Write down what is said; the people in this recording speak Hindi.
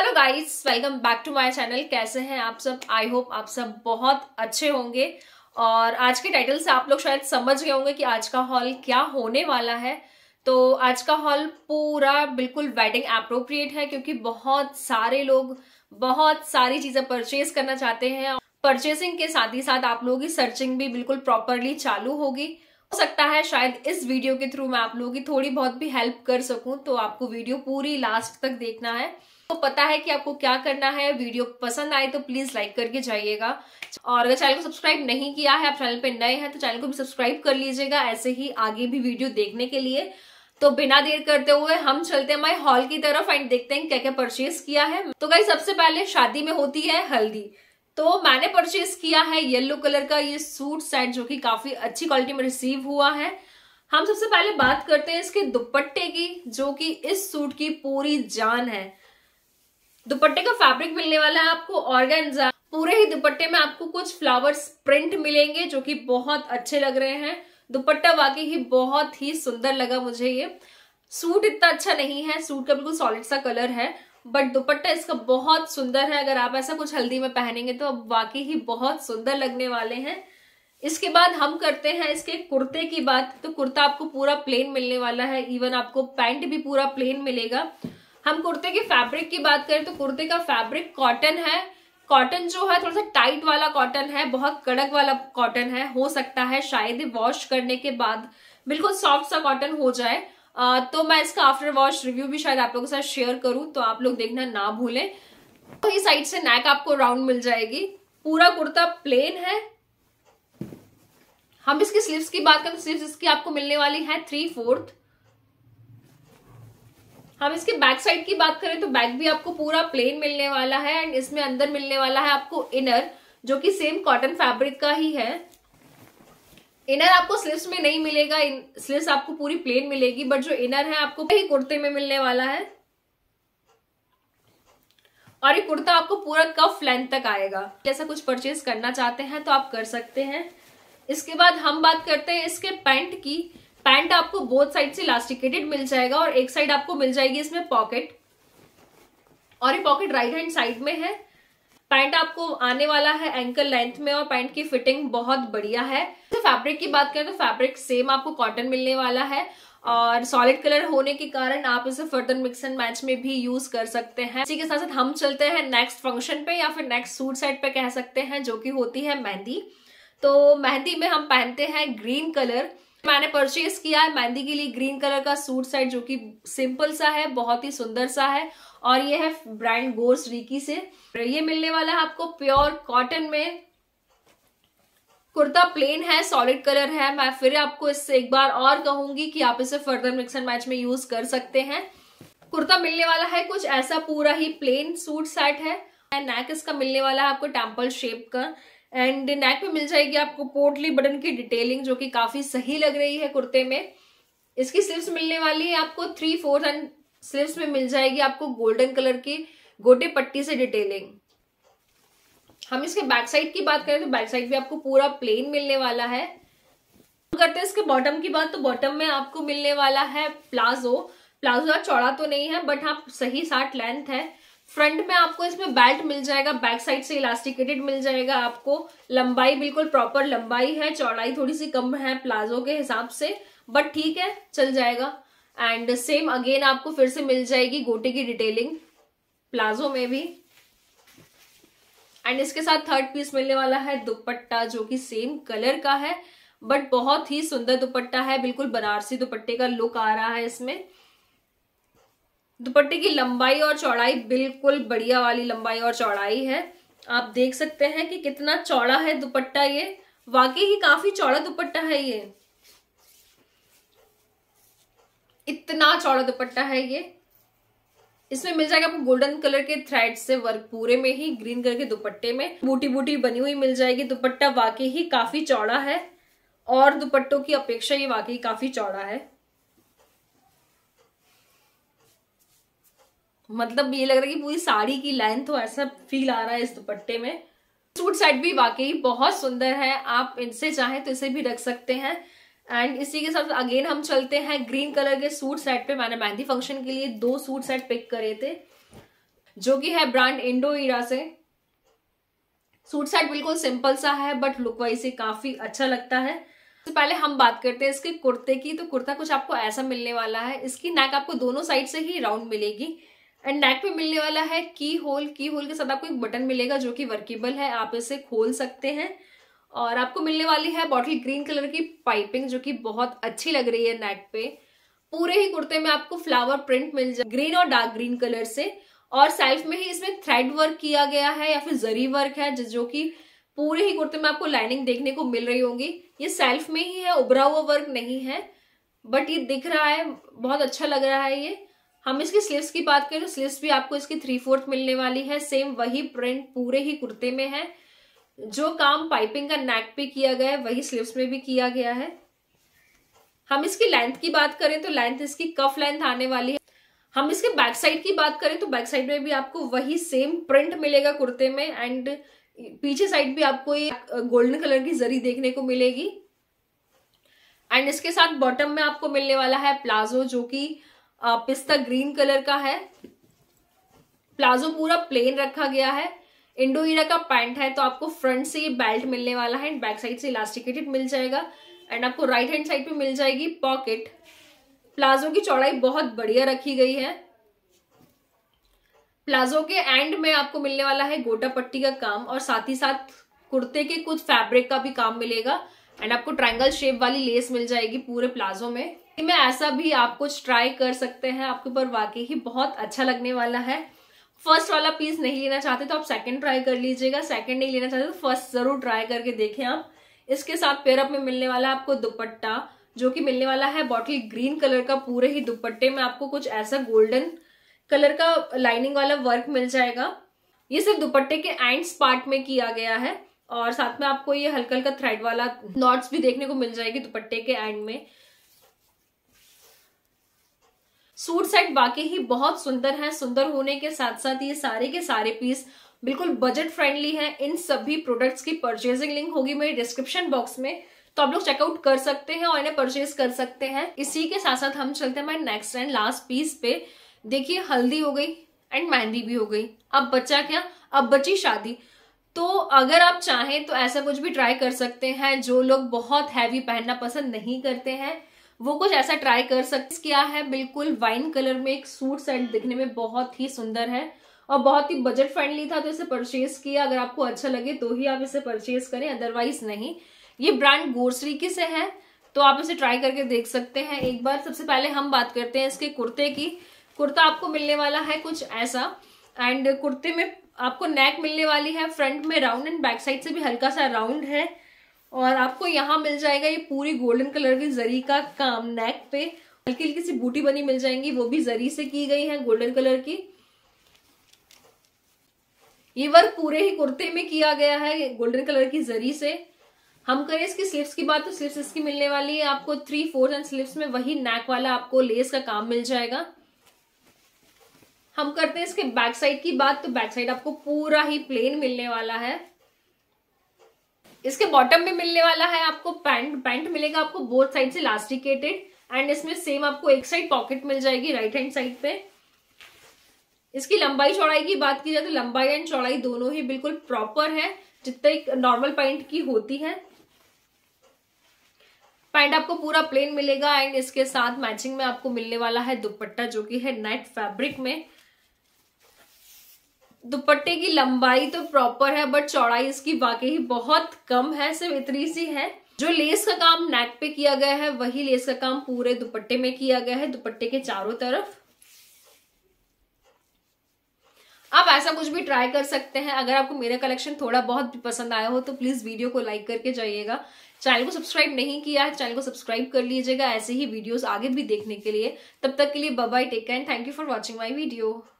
hello guys welcome back to my channel कैसे हैं आप सब आई होप आप सब बहुत अच्छे होंगे और आज के टाइटल से आप लोग शायद समझ गए होंगे कि आज का हॉल क्या होने वाला है तो आज का हॉल पूरा बिल्कुल वेडिंग अप्रोप्रिएट है क्योंकि बहुत सारे लोग बहुत सारी चीज़ें परचेज करना चाहते हैं परचेसिंग के साथ ही साथ आप लोगों की सर्चिंग भी बिल्कुल प्रॉपरली चालू होगी हो सकता है शायद इस वीडियो के थ्रू मैं आप लोगों की थोड़ी बहुत भी हेल्प कर सकूं तो आपको वीडियो पूरी लास्ट तक देखना है तो पता है कि आपको क्या करना है वीडियो पसंद आए तो प्लीज लाइक करके जाइएगा और अगर चैनल को सब्सक्राइब नहीं किया है आप चैनल पे नए हैं तो चैनल को भी सब्सक्राइब कर लीजिएगा ऐसे ही आगे भी वीडियो देखने के लिए तो बिना देर करते हुए हम चलते हैं माई हॉल की तरफ एंड देखते हैं क्या क्या परचेज किया है तो गाई सबसे पहले शादी में होती है हल्दी तो मैंने परचेज किया है येल्लो कलर का ये सूट सेट जो कि काफी अच्छी क्वालिटी में रिसीव हुआ है हम सबसे पहले बात करते हैं इसके दुपट्टे की जो कि इस सूट की पूरी जान है दुपट्टे का फैब्रिक मिलने वाला है आपको ऑर्गेन्जा पूरे ही दुपट्टे में आपको कुछ फ्लावर्स प्रिंट मिलेंगे जो कि बहुत अच्छे लग रहे हैं दुपट्टा वाकई ही बहुत ही सुंदर लगा मुझे ये सूट इतना अच्छा नहीं है सूट का बिल्कुल सॉलिड सा कलर है बट दुपट्टा इसका बहुत सुंदर है अगर आप ऐसा कुछ हल्दी में पहनेंगे तो अब वाकई ही बहुत सुंदर लगने वाले हैं इसके बाद हम करते हैं इसके कुर्ते की बात तो कुर्ता आपको पूरा प्लेन मिलने वाला है इवन आपको पैंट भी पूरा प्लेन मिलेगा हम कुर्ते के फैब्रिक की बात करें तो कुर्ते का फैब्रिक कॉटन है कॉटन जो है थोड़ा सा टाइट वाला कॉटन है बहुत कड़क वाला कॉटन है हो सकता है शायद वॉश करने के बाद बिल्कुल सॉफ्ट सा कॉटन हो जाए आ, तो मैं इसका आफ्टर वॉश रिव्यू भी शायद आप लोगों के साथ शेयर करूं तो आप लोग देखना ना भूलें तो ये साइड से नेक आपको राउंड मिल जाएगी पूरा कुर्ता प्लेन है हम इसकी स्लीव्स की बात करें तो स्लीव्स इसकी आपको मिलने वाली है थ्री फोर्थ हम इसके बैक साइड की बात करें तो बैक भी आपको पूरा प्लेन मिलने वाला है एंड इसमें अंदर मिलने वाला है आपको इनर जो कि सेम कॉटन फैब्रिक का ही है इनर आपको स्लीव्स में नहीं मिलेगा स्लीव्स आपको पूरी प्लेन मिलेगी बट जो इनर है आपको ही कुर्ते में मिलने वाला है और ये कुर्ता आपको पूरा कफ लेंथ तक आएगा जैसा कुछ परचेज करना चाहते हैं तो आप कर सकते हैं इसके बाद हम बात करते हैं इसके पैंट की पैंट आपको बोथ साइड से इलास्टिकेटेड मिल जाएगा और एक साइड आपको मिल जाएगी इसमें पॉकेट और ये पॉकेट राइट हैंड साइड में है पैंट आपको आने वाला है एंकल लेंथ में और पैंट की फिटिंग बहुत बढ़िया है तो फैब्रिक की बात करें तो फैब्रिक सेम आपको कॉटन मिलने वाला है और सॉलिड कलर होने के कारण आप इसे फर्दर मिक्स एंड मैच में भी यूज कर सकते हैं इसी के साथ साथ हम चलते हैं नेक्स्ट फंक्शन पे या फिर नेक्स्ट सूट सेट पे कह सकते हैं जो कि होती है मेहंदी तो मेहंदी में हम पहनते हैं ग्रीन कलर मैंने परचेज किया है मेहंदी के लिए ग्रीन कलर का सूट सेट जो कि सिंपल सा है बहुत ही सुंदर सा है और ये है ब्रांड गोर्स रिकी से ये मिलने वाला है आपको प्योर कॉटन में कुर्ता प्लेन है सॉलिड कलर है मैं फिर आपको इससे एक बार और कहूंगी कि आप इसे फर्दर मिक्स एंड मैच में यूज कर सकते हैं कुर्ता मिलने वाला है कुछ ऐसा पूरा ही प्लेन सूट सेट है नेक इसका मिलने वाला है आपको टेम्पल शेप का एंड नेक पे मिल जाएगी आपको पोर्टली बटन की डिटेलिंग जो कि काफी सही लग रही है कुर्ते में इसकी स्लीव्स मिलने वाली है आपको थ्री फोर्थ एंड स्लीव्स में मिल जाएगी आपको गोल्डन कलर की गोटे पट्टी से डिटेलिंग हम इसके बैक साइड की बात करें तो बैक साइड भी आपको पूरा प्लेन मिलने वाला है करते हैं इसके बॉटम की बात तो बॉटम में आपको मिलने वाला है प्लाजो प्लाजो चौड़ा तो नहीं है बट हाँ सही साठ लेंथ है फ्रंट में आपको इसमें बेल्ट मिल जाएगा बैक साइड से इलास्टिकेटेड मिल जाएगा आपको लंबाई बिल्कुल प्रॉपर लंबाई है चौड़ाई थोड़ी सी कम है प्लाजो के हिसाब से बट ठीक है चल जाएगा एंड सेम अगेन आपको फिर से मिल जाएगी गोटे की डिटेलिंग प्लाजो में भी एंड इसके साथ थर्ड पीस मिलने वाला है दुपट्टा जो कि सेम कलर का है बट बहुत ही सुंदर दुपट्टा है बिल्कुल बनारसी दुपट्टे का लुक आ रहा है इसमें दुपट्टे की लंबाई और चौड़ाई बिल्कुल बढ़िया वाली लंबाई और चौड़ाई है आप देख सकते हैं कि कितना चौड़ा है दुपट्टा ये वाकई ही काफी चौड़ा दुपट्टा है ये इतना चौड़ा दुपट्टा है ये इसमें मिल जाएगा आपको गोल्डन कलर के थ्रेड से वर्क पूरे में ही ग्रीन कलर के दुपट्टे में बूटी बूटी बनी हुई मिल जाएगी दुपट्टा वाकई ही काफी चौड़ा है और दुपट्टों की अपेक्षा ये वाकई काफी चौड़ा है मतलब ये लग रहा है कि पूरी साड़ी की लाइन तो ऐसा फील आ रहा है इस दुपट्टे में सूट सेट भी वाकई बहुत सुंदर है आप इनसे चाहें तो इसे भी रख सकते हैं एंड इसी के साथ अगेन हम चलते हैं ग्रीन कलर के सूट सेट पे मैंने मेहंदी फंक्शन के लिए दो सूट सेट पिक करे थे जो कि है ब्रांड इंडो इरा से सूट सेट बिल्कुल सिंपल सा है बट लुक वाइज से काफी अच्छा लगता है तो पहले हम बात करते हैं इसके कुर्ते की तो कुर्ता कुछ आपको ऐसा मिलने वाला है इसकी नेक आपको दोनों साइड से ही राउंड मिलेगी एंड नेक पे मिलने वाला है की होल की होल के साथ आपको एक बटन मिलेगा जो कि वर्केबल है आप इसे खोल सकते हैं और आपको मिलने वाली है बॉटल ग्रीन कलर की पाइपिंग जो कि बहुत अच्छी लग रही है नेक पे पूरे ही कुर्ते में आपको फ्लावर प्रिंट मिल जाए ग्रीन और डार्क ग्रीन कलर से और सेल्फ में ही इसमें थ्रेड वर्क किया गया है या फिर जरी वर्क है जो कि पूरे ही कुर्ते में आपको लाइनिंग देखने को मिल रही होंगी ये सेल्फ में ही है उभरा हुआ वर्क नहीं है बट ये दिख रहा है बहुत अच्छा लग रहा है ये हम इसकी स्लीव्स की बात करें तो स्लीव्स भी आपको इसकी थ्री फोर्थ मिलने वाली है सेम वही प्रिंट पूरे ही कुर्ते में है जो काम पाइपिंग का नेक पे किया गया है वही स्लीव्स में भी किया गया है हम इसकी लेंथ की बात करें तो लेंथ इसकी कफ लेंथ आने वाली है हम इसके बैक साइड की बात करें तो बैक साइड में भी आपको वही सेम प्रिंट मिलेगा कुर्ते में एंड पीछे साइड भी आपको ये गोल्डन कलर की जरी देखने को मिलेगी एंड इसके साथ बॉटम में आपको मिलने वाला है प्लाजो जो कि पिस्ता ग्रीन कलर का है प्लाजो पूरा प्लेन रखा गया है इंडो इरा का पैंट है तो आपको फ्रंट से ये बेल्ट मिलने वाला है एंड बैक साइड से इलास्टिकेटेड मिल जाएगा एंड आपको राइट हैंड साइड पे मिल जाएगी पॉकेट प्लाजो की चौड़ाई बहुत बढ़िया रखी गई है प्लाजो के एंड में आपको मिलने वाला है गोटा पट्टी का काम और साथ ही साथ कुर्ते के कुछ फैब्रिक का भी काम मिलेगा एंड आपको ट्रायंगल शेप वाली लेस मिल जाएगी पूरे प्लाजो में में ऐसा भी आप कुछ ट्राई कर सकते हैं आपके ऊपर वाकई ही बहुत अच्छा लगने वाला है फर्स्ट वाला पीस नहीं लेना चाहते तो आप सेकंड ट्राई कर लीजिएगा सेकंड नहीं लेना चाहते तो फर्स्ट जरूर ट्राई करके देखें आप इसके साथ पेयरअप में मिलने वाला आपको दुपट्टा जो कि मिलने वाला है बॉटल ग्रीन कलर का पूरे ही दुपट्टे में आपको कुछ ऐसा गोल्डन कलर का लाइनिंग वाला वर्क मिल जाएगा ये सिर्फ दुपट्टे के एंड्स पार्ट में किया गया है और साथ में आपको ये हल्का हल्का थ्रेड वाला नॉट्स भी देखने को मिल जाएगी दुपट्टे के एंड में सूट सेट वाकई ही बहुत सुंदर है सुंदर होने के साथ साथ ये सारे के सारे पीस बिल्कुल बजट फ्रेंडली है इन सभी प्रोडक्ट्स की परचेजिंग लिंक होगी मेरे डिस्क्रिप्शन बॉक्स में तो आप लोग चेकआउट कर सकते हैं और इन्हें परचेज कर सकते हैं इसी के साथ साथ हम चलते हैं मैं नेक्स्ट एंड लास्ट पीस पे देखिए हल्दी हो गई एंड मेहंदी भी हो गई अब बच्चा क्या अब बची शादी तो अगर आप चाहें तो ऐसा कुछ भी ट्राई कर सकते हैं जो लोग बहुत हैवी पहनना पसंद नहीं करते हैं वो कुछ ऐसा ट्राई कर सकते किया है बिल्कुल वाइन कलर में एक सूट सेट दिखने में बहुत ही सुंदर है और बहुत ही बजट फ्रेंडली था तो इसे परचेज किया अगर आपको अच्छा लगे तो ही आप इसे परचेज करें अदरवाइज नहीं ये ब्रांड गोर्सरी की से है तो आप इसे ट्राई करके देख सकते हैं एक बार सबसे पहले हम बात करते हैं इसके कुर्ते की कुर्ता आपको मिलने वाला है कुछ ऐसा एंड कुर्ते में आपको नेक मिलने वाली है फ्रंट में राउंड एंड बैक साइड से भी हल्का सा राउंड है और आपको यहाँ मिल जाएगा ये पूरी गोल्डन कलर की जरी का काम नेक पे हल्की हल्की सी बूटी बनी मिल जाएंगी वो भी जरी से की गई है गोल्डन कलर की ये वर्क पूरे ही कुर्ते में किया गया है गोल्डन कलर की जरी से हम करें इसकी स्लिप्स की बात तो स्लिप्स इसकी मिलने वाली है आपको थ्री फोर्थ एंड स्लिप्स में वही नेक वाला आपको लेस का काम मिल जाएगा हम करते हैं इसके बैक साइड की बात तो बैक साइड आपको पूरा ही प्लेन मिलने वाला है इसके बॉटम में मिलने वाला है आपको पैंट पैंट मिलेगा आपको बोथ साइड से लास्टिकेटेड एंड इसमें सेम आपको एक साइड पॉकेट मिल जाएगी राइट हैंड साइड पे इसकी लंबाई चौड़ाई की बात की जाए तो लंबाई एंड चौड़ाई दोनों ही बिल्कुल प्रॉपर है जितने नॉर्मल पैंट की होती है पैंट आपको पूरा प्लेन मिलेगा एंड इसके साथ मैचिंग में आपको मिलने वाला है दुपट्टा जो कि है नेट फैब्रिक में दुपट्टे की लंबाई तो प्रॉपर है बट चौड़ाई इसकी बाकी ही बहुत कम है सिर्फ इतनी सी है जो लेस का काम नेक पे किया गया है वही लेस का काम पूरे दुपट्टे में किया गया है दुपट्टे के चारों तरफ आप ऐसा कुछ भी ट्राई कर सकते हैं अगर आपको मेरा कलेक्शन थोड़ा बहुत भी पसंद आया हो तो प्लीज़ वीडियो को लाइक करके जाइएगा चैनल को सब्सक्राइब नहीं किया है चैनल को सब्सक्राइब कर लीजिएगा ऐसे ही वीडियोस आगे भी देखने के लिए तब तक के लिए bye take care and thank you for watching my video